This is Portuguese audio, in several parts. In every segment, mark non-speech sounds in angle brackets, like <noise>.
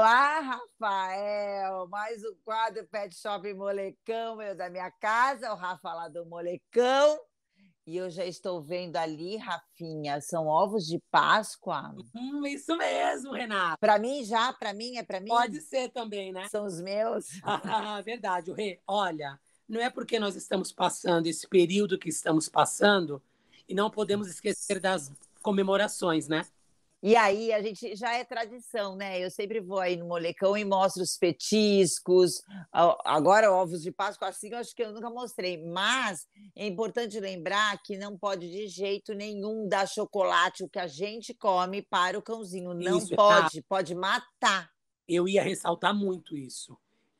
Olá, Rafael! Mais um quadro Pet Shop Molecão, meu da minha casa, o Rafa lá do Molecão. E eu já estou vendo ali, Rafinha, são ovos de Páscoa. Hum, isso mesmo, Renata. Para mim já, para mim é para mim. Pode ser também, né? São os meus. <laughs> Ah, verdade, verdade, Rê. Olha, não é porque nós estamos passando esse período que estamos passando e não podemos esquecer das comemorações, né? E aí a gente já é tradição, né? Eu sempre vou aí no molecão e mostro os petiscos. Agora ovos de Páscoa assim, eu acho que eu nunca mostrei, mas é importante lembrar que não pode de jeito nenhum dar chocolate o que a gente come para o cãozinho, não isso, tá. pode, tá. pode matar. Eu ia ressaltar muito isso.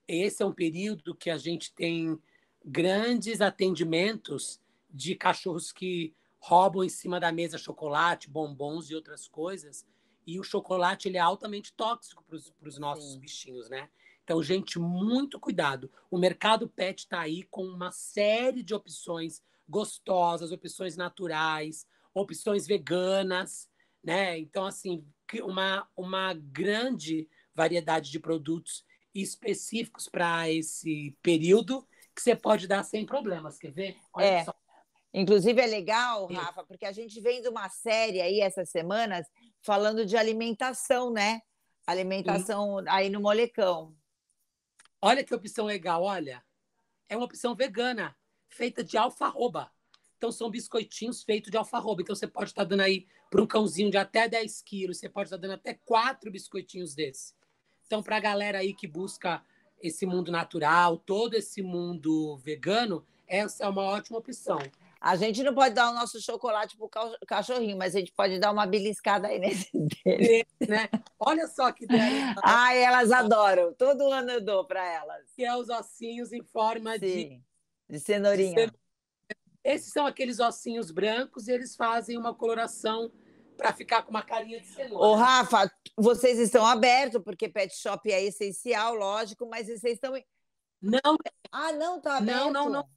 Esse é um período que a gente tem grandes atendimentos de cachorros que roubam em cima da mesa chocolate, bombons e outras coisas. E o chocolate ele é altamente tóxico para os nossos Sim. bichinhos, né? Então, gente, muito cuidado. O mercado pet está aí com uma série de opções gostosas, opções naturais, opções veganas, né? Então, assim, uma, uma grande variedade de produtos específicos para esse período que você pode dar sem problemas. Quer ver? Olha é. só. Inclusive é legal, Rafa, porque a gente vem de uma série aí essas semanas falando de alimentação, né? Alimentação Sim. aí no molecão. Olha que opção legal, olha. É uma opção vegana, feita de alfarroba. Então são biscoitinhos feitos de alfarroba. Então você pode estar dando aí para um cãozinho de até 10 quilos, você pode estar dando até quatro biscoitinhos desse. Então para a galera aí que busca esse mundo natural, todo esse mundo vegano, essa é uma ótima opção. A gente não pode dar o nosso chocolate pro cachorrinho, mas a gente pode dar uma beliscada aí nesse <laughs> dele. né? Olha só que ideia. Ai, elas adoram. Todo ano eu dou para elas. Que é os ossinhos em forma Sim, de... de cenourinha. De cen... Esses são aqueles ossinhos brancos e eles fazem uma coloração para ficar com uma carinha de cenoura. Ô, Rafa, vocês estão abertos, porque pet shop é essencial, lógico, mas vocês estão. Não. Ah, não, tá aberto. Não, não, não.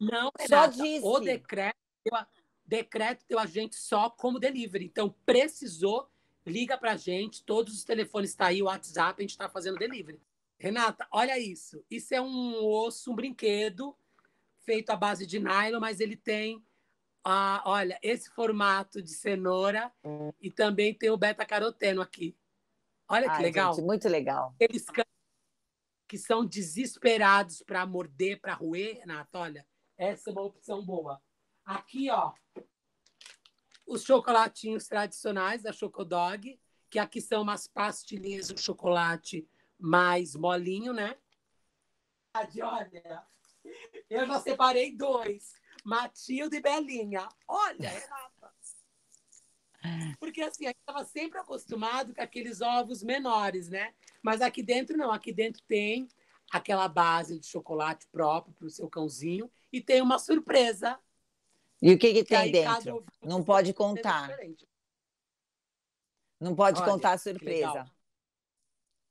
Não, só disse. o decreto deu, a, decreto teu agente gente só como delivery. Então, precisou, liga para a gente. Todos os telefones estão tá aí, o WhatsApp, a gente está fazendo delivery. Renata, olha isso. Isso é um osso, um brinquedo, feito à base de nylon, mas ele tem, ah, olha, esse formato de cenoura é. e também tem o beta-caroteno aqui. Olha que Ai, legal. Gente, muito legal. Eles que são desesperados para morder, para roer, Renata, olha. Essa é uma opção boa. Aqui, ó, os chocolatinhos tradicionais da Chocodog, que aqui são umas pastilhinhas de chocolate mais molinho, né? Olha, eu já separei dois, Matilde e Belinha. Olha, <laughs> Renata. Porque assim, eu estava sempre acostumado com aqueles ovos menores, né? Mas aqui dentro não, aqui dentro tem aquela base de chocolate próprio para o seu cãozinho e tem uma surpresa. E o que, que tem dentro? Não pode contar. Não pode Olha, contar a surpresa.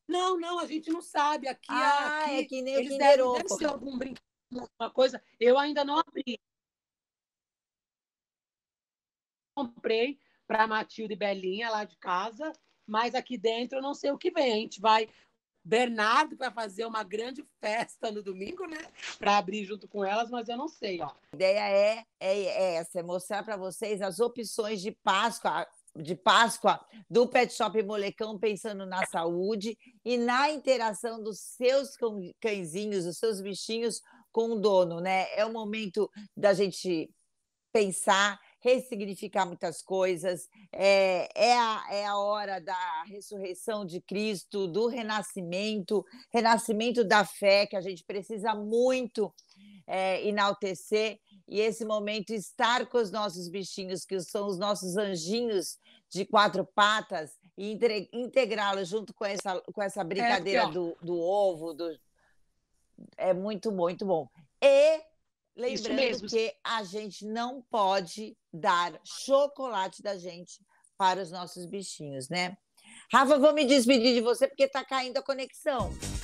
Não, não, a gente não sabe. Aqui, ah, aqui, é que nem eles o deve ser algum brinquedo, alguma coisa. Eu ainda não abri. Comprei para Matilde Belinha lá de casa, mas aqui dentro eu não sei o que vem. A gente vai Bernardo para fazer uma grande festa no domingo, né? Para abrir junto com elas, mas eu não sei, ó. A ideia é, é, é essa, é mostrar para vocês as opções de Páscoa, de Páscoa do Pet Shop Molecão, pensando na saúde e na interação dos seus cãezinhos, dos seus bichinhos com o dono, né? É o momento da gente pensar ressignificar muitas coisas. É, é, a, é a hora da ressurreição de Cristo, do renascimento, renascimento da fé, que a gente precisa muito é, enaltecer. E esse momento, estar com os nossos bichinhos, que são os nossos anjinhos de quatro patas, e integrá-los junto com essa, com essa é, brincadeira é, do, do ovo, do... é muito, muito bom. E Lembrando que a gente não pode dar chocolate da gente para os nossos bichinhos, né? Rafa, vou me despedir de você porque está caindo a conexão.